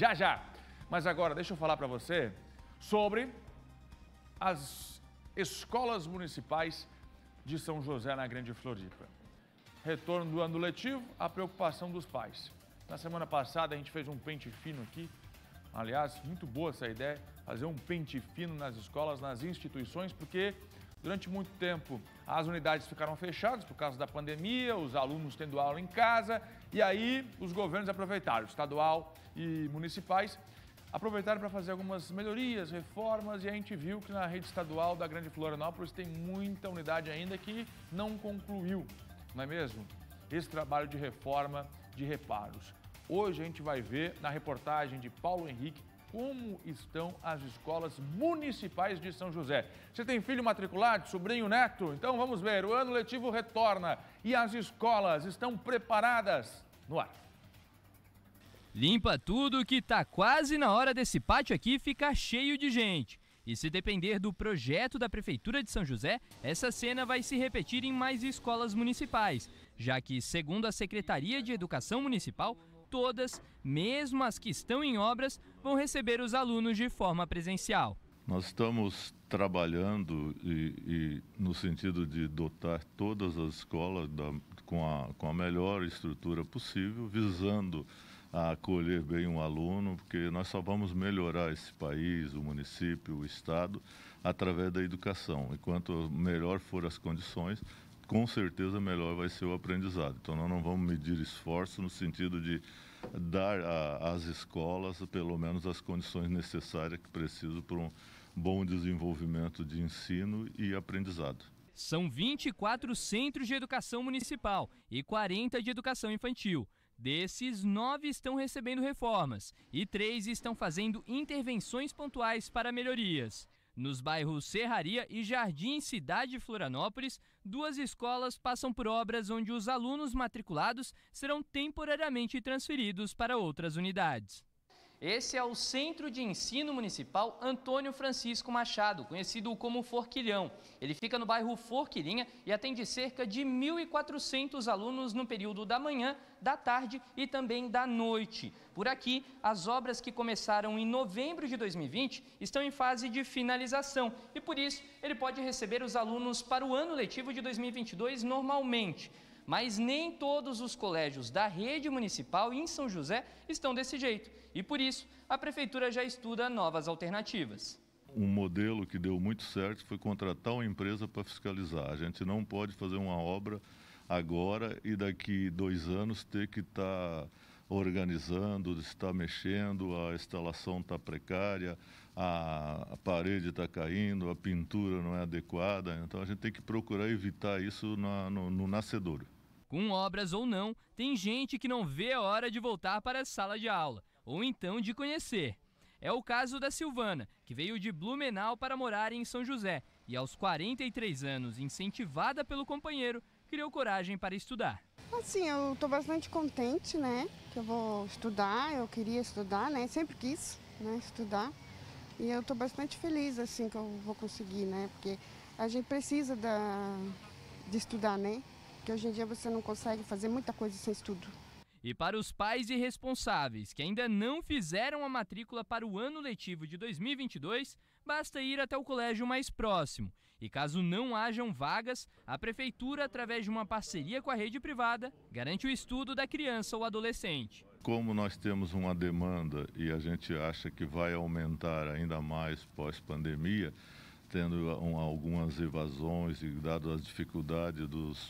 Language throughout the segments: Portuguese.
já já. Mas agora, deixa eu falar para você sobre as escolas municipais de São José na Grande Floripa. Retorno do ano letivo, a preocupação dos pais. Na semana passada a gente fez um pente fino aqui. Aliás, muito boa essa ideia, fazer um pente fino nas escolas, nas instituições, porque Durante muito tempo, as unidades ficaram fechadas por causa da pandemia, os alunos tendo aula em casa, e aí os governos aproveitaram, estadual e municipais, aproveitaram para fazer algumas melhorias, reformas, e a gente viu que na rede estadual da Grande Florianópolis tem muita unidade ainda que não concluiu, não é mesmo? Esse trabalho de reforma, de reparos. Hoje a gente vai ver na reportagem de Paulo Henrique como estão as escolas municipais de São José. Você tem filho matriculado, sobrinho, neto? Então vamos ver, o ano letivo retorna e as escolas estão preparadas no ar. Limpa tudo que tá quase na hora desse pátio aqui ficar cheio de gente. E se depender do projeto da Prefeitura de São José, essa cena vai se repetir em mais escolas municipais, já que, segundo a Secretaria de Educação Municipal, todas, mesmo as que estão em obras, vão receber os alunos de forma presencial. Nós estamos trabalhando e, e no sentido de dotar todas as escolas da, com, a, com a melhor estrutura possível, visando a acolher bem um aluno, porque nós só vamos melhorar esse país, o município, o estado, através da educação. Enquanto melhor forem as condições, com certeza melhor vai ser o aprendizado. Então, nós não vamos medir esforço no sentido de dar às escolas, pelo menos, as condições necessárias que precisam para um bom desenvolvimento de ensino e aprendizado. São 24 centros de educação municipal e 40 de educação infantil. Desses, nove estão recebendo reformas e três estão fazendo intervenções pontuais para melhorias. Nos bairros Serraria e Jardim Cidade Florianópolis, duas escolas passam por obras onde os alunos matriculados serão temporariamente transferidos para outras unidades. Esse é o Centro de Ensino Municipal Antônio Francisco Machado, conhecido como Forquilhão. Ele fica no bairro Forquilhinha e atende cerca de 1.400 alunos no período da manhã, da tarde e também da noite. Por aqui, as obras que começaram em novembro de 2020 estão em fase de finalização e, por isso, ele pode receber os alunos para o ano letivo de 2022 normalmente mas nem todos os colégios da rede municipal em São José estão desse jeito. E por isso, a prefeitura já estuda novas alternativas. Um modelo que deu muito certo foi contratar uma empresa para fiscalizar. A gente não pode fazer uma obra agora e daqui dois anos ter que estar tá organizando, estar mexendo, a instalação está precária, a, parede está caindo, a pintura não é adequada. Então a gente tem que procurar evitar isso na, no, no nascedouro. Com obras ou não, tem gente que não vê a hora de voltar para a sala de aula, ou então de conhecer. É o caso da Silvana, que veio de Blumenau para morar em São José e, aos 43 anos, incentivada pelo companheiro, criou coragem para estudar. Assim, eu estou bastante contente, né? Que eu vou estudar, eu queria estudar, né? Sempre quis, né? Estudar. E eu estou bastante feliz, assim, que eu vou conseguir, né? Porque a gente precisa da, de estudar, né? que hoje em dia você não consegue fazer muita coisa sem estudo. E para os pais e responsáveis que ainda não fizeram a matrícula para o ano letivo de 2022, basta ir até o colégio mais próximo. E caso não hajam vagas, a prefeitura, através de uma parceria com a rede privada, garante o estudo da criança ou adolescente. Como nós temos uma demanda e a gente acha que vai aumentar ainda mais pós-pandemia, tendo algumas evasões e dado as dificuldades dos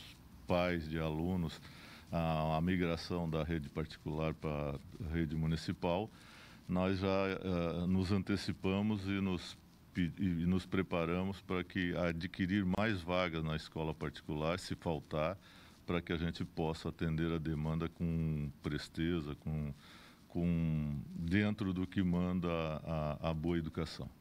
pais, de alunos, a, a migração da rede particular para a rede municipal, nós já eh, nos antecipamos e nos, e nos preparamos para que adquirir mais vagas na escola particular, se faltar, para que a gente possa atender a demanda com presteza, com, com dentro do que manda a, a boa educação.